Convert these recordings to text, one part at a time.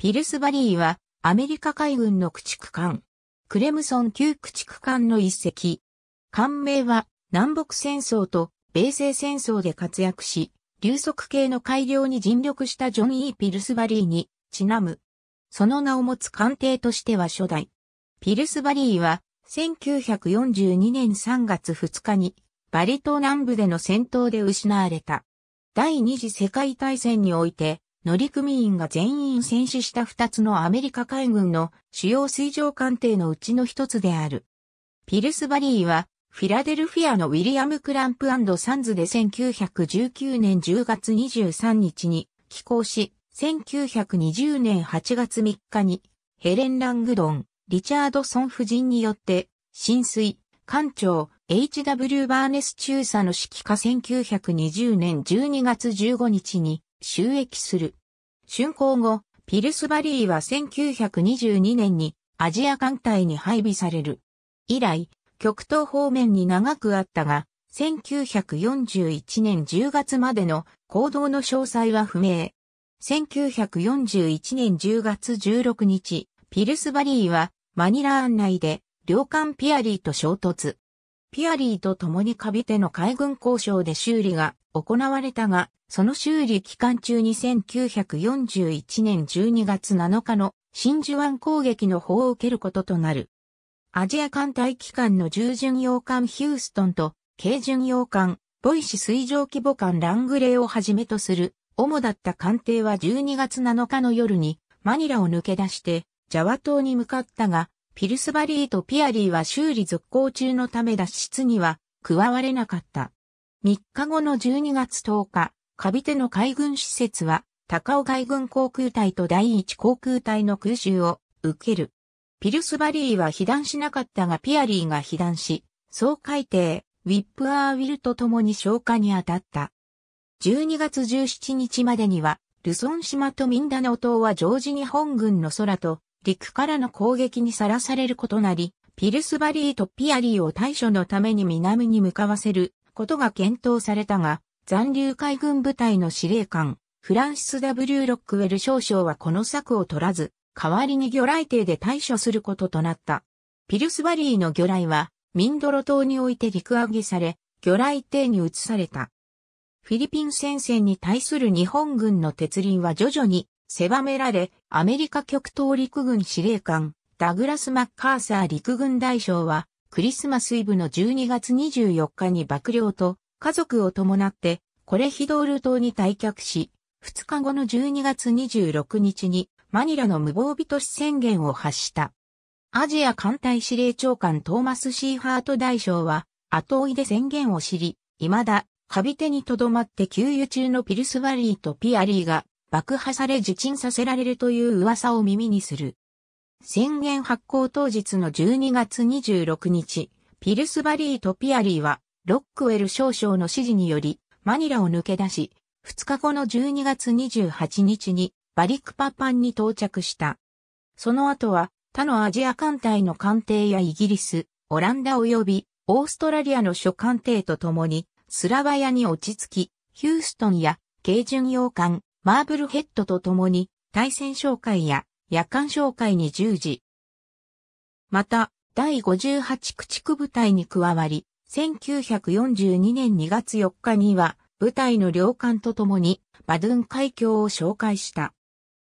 ピルスバリーは、アメリカ海軍の駆逐艦。クレムソン級駆逐艦の一隻。艦名は、南北戦争と米西戦争で活躍し、流速系の改良に尽力したジョン・ E・ ピルスバリーにちなむ。その名を持つ艦艇としては初代。ピルスバリーは、1942年3月2日に、バリ島南部での戦闘で失われた。第二次世界大戦において、乗組員が全員戦死した二つのアメリカ海軍の主要水上艦艇のうちの一つである。ピルスバリーは、フィラデルフィアのウィリアム・クランプサンズで1919年10月23日に寄港し、1920年8月3日にヘレン・ラングドン、リチャードソン夫人によって、浸水、艦長、H.W. バーネス中佐の指揮下1920年12月15日に、収益する。竣工後、ピルスバリーは1922年にアジア艦隊に配備される。以来、極東方面に長くあったが、1941年10月までの行動の詳細は不明。1941年10月16日、ピルスバリーはマニラ案内で、両艦ピアリーと衝突。ピアリーと共にカビテの海軍交渉で修理が行われたが、その修理期間中に1941年12月7日の真珠湾攻撃の砲を受けることとなる。アジア艦隊機関の従巡洋艦ヒューストンと軽巡洋艦、ボイシ水上規模艦ラングレーをはじめとする、主だった艦艇は12月7日の夜にマニラを抜け出して、ジャワ島に向かったが、ピルスバリーとピアリーは修理続行中のため脱出には加われなかった。3日後の12月10日、カビテの海軍施設は、高尾海軍航空隊と第一航空隊の空襲を受ける。ピルスバリーは被弾しなかったがピアリーが被弾し、総海底、ウィップアーウィルと共に消火に当たった。12月17日までには、ルソン島とミンダナオ島はジョージ日本軍の空と陸からの攻撃にさらされることなり、ピルスバリーとピアリーを対処のために南に向かわせることが検討されたが、残留海軍部隊の司令官、フランシス・ W・ ロックウェル少将はこの策を取らず、代わりに魚雷艇で対処することとなった。ピルスバリーの魚雷は、ミンドロ島において陸揚げされ、魚雷艇に移された。フィリピン戦線に対する日本軍の鉄輪は徐々に狭められ、アメリカ極東陸軍司令官、ダグラス・マッカーサー陸軍大将は、クリスマスイブの12月24日に幕僚と家族を伴って、コレヒドール島に退却し、2日後の12月26日にマニラの無防備都市宣言を発した。アジア艦隊司令長官トーマス・シーハート大将は、後追いで宣言を知り、未だ、カビテにとどまって給油中のピルスワリーとピアリーが爆破され受沈させられるという噂を耳にする。宣言発行当日の12月26日、ピルスバリーとピアリーは、ロックウェル少将の指示により、マニラを抜け出し、2日後の12月28日に、バリクパパンに到着した。その後は、他のアジア艦隊の艦艇やイギリス、オランダ及び、オーストラリアの諸艦艇と共に、スラバヤに落ち着き、ヒューストンや、軽巡洋艦、マーブルヘッドと共に対戦紹介や夜間紹介に従事。また、第58駆逐部隊に加わり、1942年2月4日には、部隊の領艦と共に、バドゥン海峡を紹介した。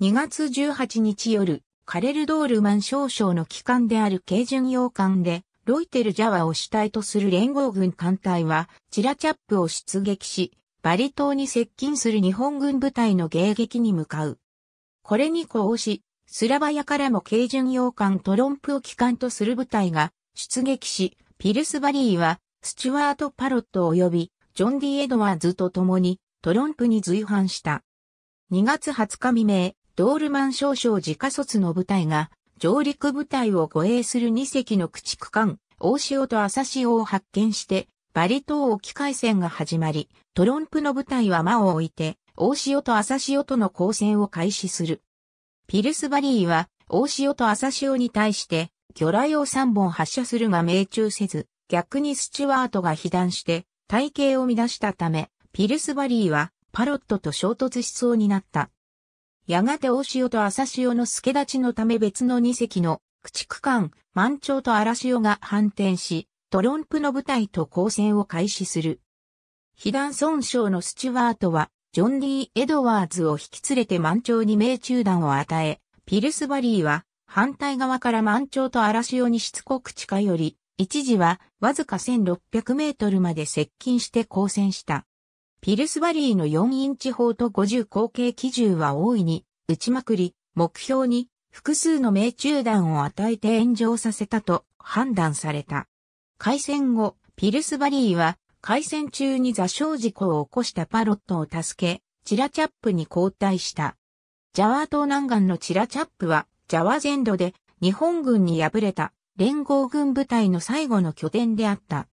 2月18日夜、カレルドールマン少将の機関である軽巡洋艦で、ロイテル・ジャワを主体とする連合軍艦隊は、チラチャップを出撃し、バリ島に接近する日本軍部隊の迎撃に向かう。これに呼応し、スラバヤからも軽巡洋艦トロンプを機関とする部隊が出撃し、ピルスバリーはスチュワート・パロット及びジョン・ディ・エドワーズと共にトロンプに随伴した。2月20日未明、ドールマン少将自家卒の部隊が上陸部隊を護衛する2隻の駆逐艦、大潮と浅潮を発見してバリ島沖海戦が始まり、トロンプの部隊は間を置いて、大潮と浅潮との交戦を開始する。ピルスバリーは、大潮と浅潮に対して、魚雷を3本発射するが命中せず、逆にスチュワートが被弾して、体型を乱したため、ピルスバリーは、パロットと衝突しそうになった。やがて大潮と浅潮の助立ちのため別の2隻の駆逐艦、満潮と荒潮が反転し、トロンプの部隊と交戦を開始する。被弾損傷のスチュワートは、ジョン・リー・エドワーズを引き連れて満潮に命中弾を与え、ピルスバリーは反対側から満潮と荒潮にしつこく近寄り、一時はわずか1600メートルまで接近して交戦した。ピルスバリーの4インチ砲と50口径機銃は大いに撃ちまくり、目標に複数の命中弾を与えて炎上させたと判断された。開戦後、ピルスバリーは、開戦中に座礁事故を起こしたパロットを助け、チラチャップに交代した。ジャワ島南岸のチラチャップは、ジャワ全土で日本軍に敗れた連合軍部隊の最後の拠点であった。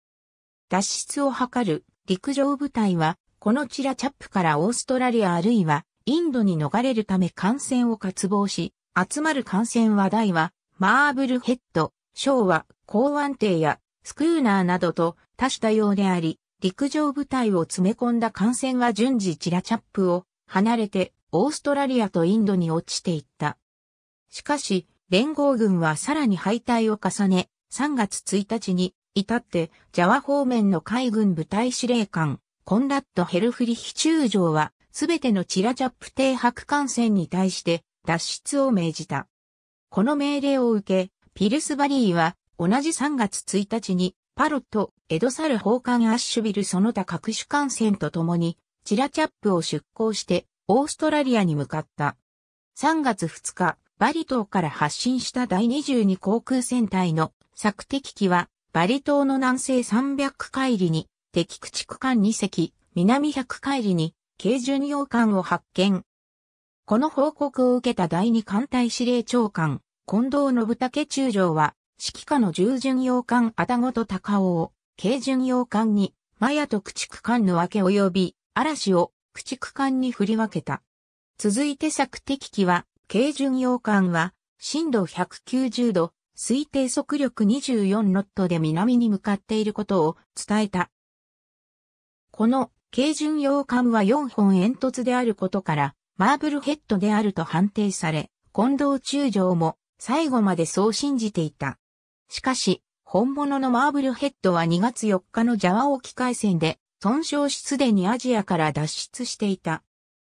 脱出を図る陸上部隊は、このチラチャップからオーストラリアあるいはインドに逃れるため艦船を渇望し、集まる艦船話題は、マーブルヘッド、昭和、港湾艇やスクーナーなどと多種多様であり、陸上部隊を詰め込んだ艦船は順次チラチャップを離れてオーストラリアとインドに落ちていった。しかし、連合軍はさらに敗退を重ね、3月1日に至ってジャワ方面の海軍部隊司令官、コンラッド・ヘルフリヒ中将は、すべてのチラチャップ停泊艦船に対して脱出を命じた。この命令を受け、ピルスバリーは同じ3月1日に、パロット、エドサル奉還アッシュビルその他各種艦船と共に、チラチャップを出港して、オーストラリアに向かった。3月2日、バリ島から発進した第22航空戦隊の索敵機は、バリ島の南西300海里に、敵駆逐艦2隻、南100海里に、軽巡洋艦を発見。この報告を受けた第2艦隊司令長官、近藤信武中将は、指揮下の従順洋館あたごと高尾を、軽順洋館に、マヤと駆逐艦の分け及び、嵐を駆逐艦に振り分けた。続いて索敵機は、軽巡洋艦は、震度190度、推定速力24ノットで南に向かっていることを伝えた。この、軽巡洋艦は4本煙突であることから、マーブルヘッドであると判定され、近藤中将も最後までそう信じていた。しかし、本物のマーブルヘッドは2月4日のジャワ沖海戦で、損傷しすでにアジアから脱出していた。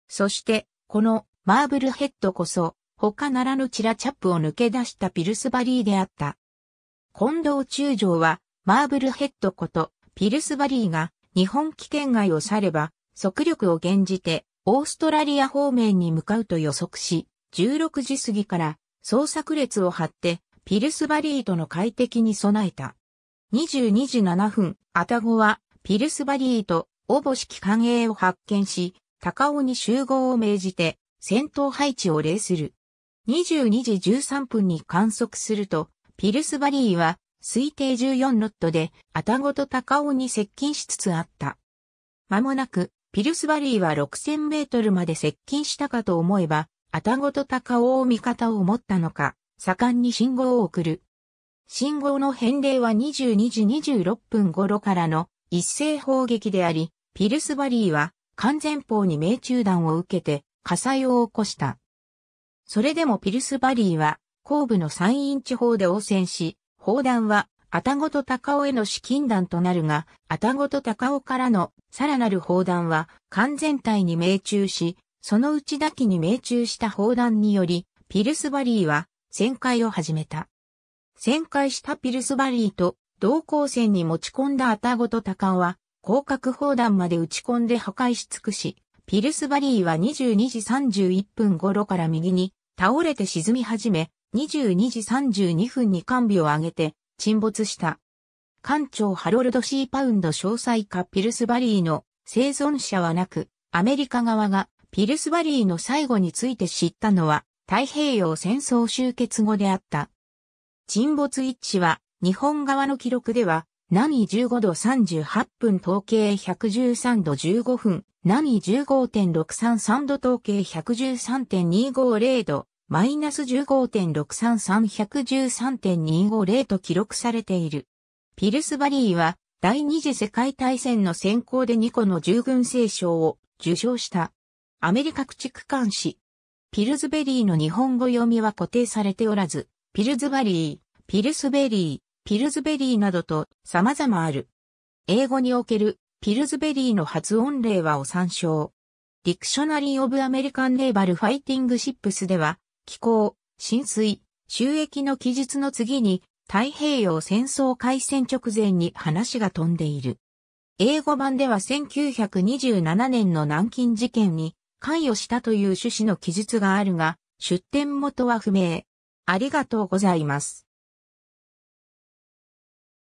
そして、このマーブルヘッドこそ、他ならぬチラチャップを抜け出したピルスバリーであった。近藤中将は、マーブルヘッドことピルスバリーが日本危険外を去れば、速力を減じてオーストラリア方面に向かうと予測し、16時過ぎから捜索列を張ってピルスバリーとの快適に備えた。22時7分、アタゴは、ピルスバリーおぼし式艦迎を発見し、高尾に集合を命じて、戦闘配置を礼する。22時13分に観測すると、ピルスバリーは、推定14ノットで、アタゴと高尾に接近しつつあった。間もなく、ピルスバリーは6000メートルまで接近したかと思えば、アタゴと高尾を味方を思ったのか、盛んに信号を送る。信号の返礼は22時26分頃からの一斉砲撃であり、ピルスバリーは完全砲に命中弾を受けて火災を起こした。それでもピルスバリーは後部の山インチ砲で応戦し、砲弾はアタゴと高尾への資金弾となるが、アタゴと高尾からのさらなる砲弾は完全体に命中し、そのうちだけに命中した砲弾により、ピルスバリーは旋回を始めた。旋回したピルスバリーと同行線に持ち込んだアタゴとタカンは広角砲弾まで打ち込んで破壊し尽くし、ピルスバリーは22時31分頃から右に倒れて沈み始め、22時32分に艦尾を上げて沈没した。艦長ハロルド・シー・パウンド詳細化ピルスバリーの生存者はなく、アメリカ側がピルスバリーの最後について知ったのは太平洋戦争終結後であった。沈没一致は、日本側の記録では、何15度38分統計113度15分、何15.633度統計113.250度、マイナス15.633113.250と記録されている。ピルスバリーは第二次世界大戦の先行で2個の従軍聖賞を受賞した。アメリカ駆逐艦士。ピルズベリーの日本語読みは固定されておらず、ピルズバリー、ピルスベリー、ピルズベリーなどと様々ある。英語におけるピルズベリーの発音例はを参照。ディクショナリー・オブ・アメリカン・レーバル・ファイティング・シップスでは、気候、浸水、収益の記述の次に、太平洋戦争開戦直前に話が飛んでいる。英語版では1927年の南京事件に関与したという趣旨の記述があるが、出典元は不明。ありがとうございます。